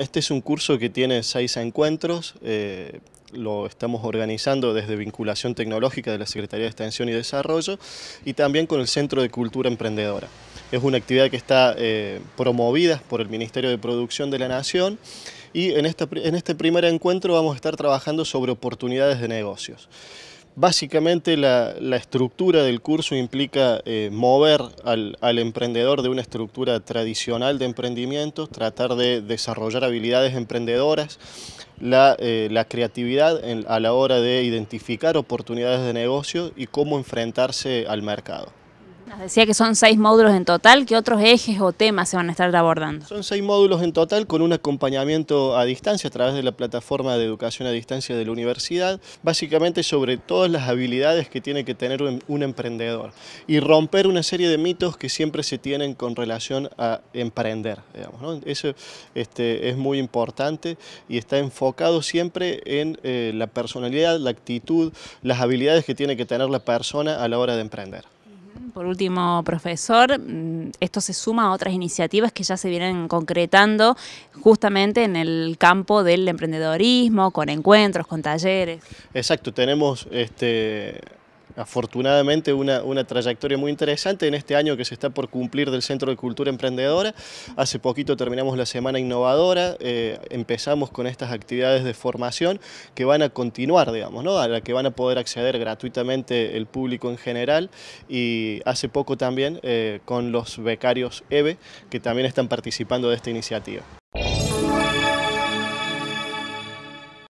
Este es un curso que tiene seis encuentros, eh, lo estamos organizando desde Vinculación Tecnológica de la Secretaría de Extensión y Desarrollo y también con el Centro de Cultura Emprendedora. Es una actividad que está eh, promovida por el Ministerio de Producción de la Nación y en, en este primer encuentro vamos a estar trabajando sobre oportunidades de negocios. Básicamente la, estructura del curso implica eh, mover al, emprendedor de una estructura tradicional de emprendimiento, tratar de desarrollar habilidades emprendedoras, la, eh, creatividad a la hora de identificar oportunidades de negocio y cómo enfrentarse al mercado. Nos decía que son seis módulos en total, ¿qué otros ejes o temas se van a estar abordando? Son seis módulos en total con un acompañamiento a distancia a través de la plataforma de educación a distancia de la universidad, básicamente sobre todas las habilidades que tiene que tener un emprendedor y romper una serie de mitos que siempre se tienen con relación a emprender. Eso este, es muy importante y está enfocado siempre en eh, la personalidad, la actitud, las habilidades que tiene que tener la persona a la hora de emprender. Por último, profesor, mm, esto se suma a otras iniciativas que ya se vienen concretando justamente en el campo del emprendedorismo, con encuentros, con talleres. Exacto, tenemos este, afortunadamente una, trayectoria muy interesante en este año que se está por cumplir del Centro de Cultura Emprendedora. Hace poquito terminamos la Semana Innovadora, eh, empezamos con estas actividades de formación que van a continuar, digamos, a la que van a poder acceder gratuitamente el público en general y hace poco también eh, con los becarios EBE e, que también están participando de esta iniciativa.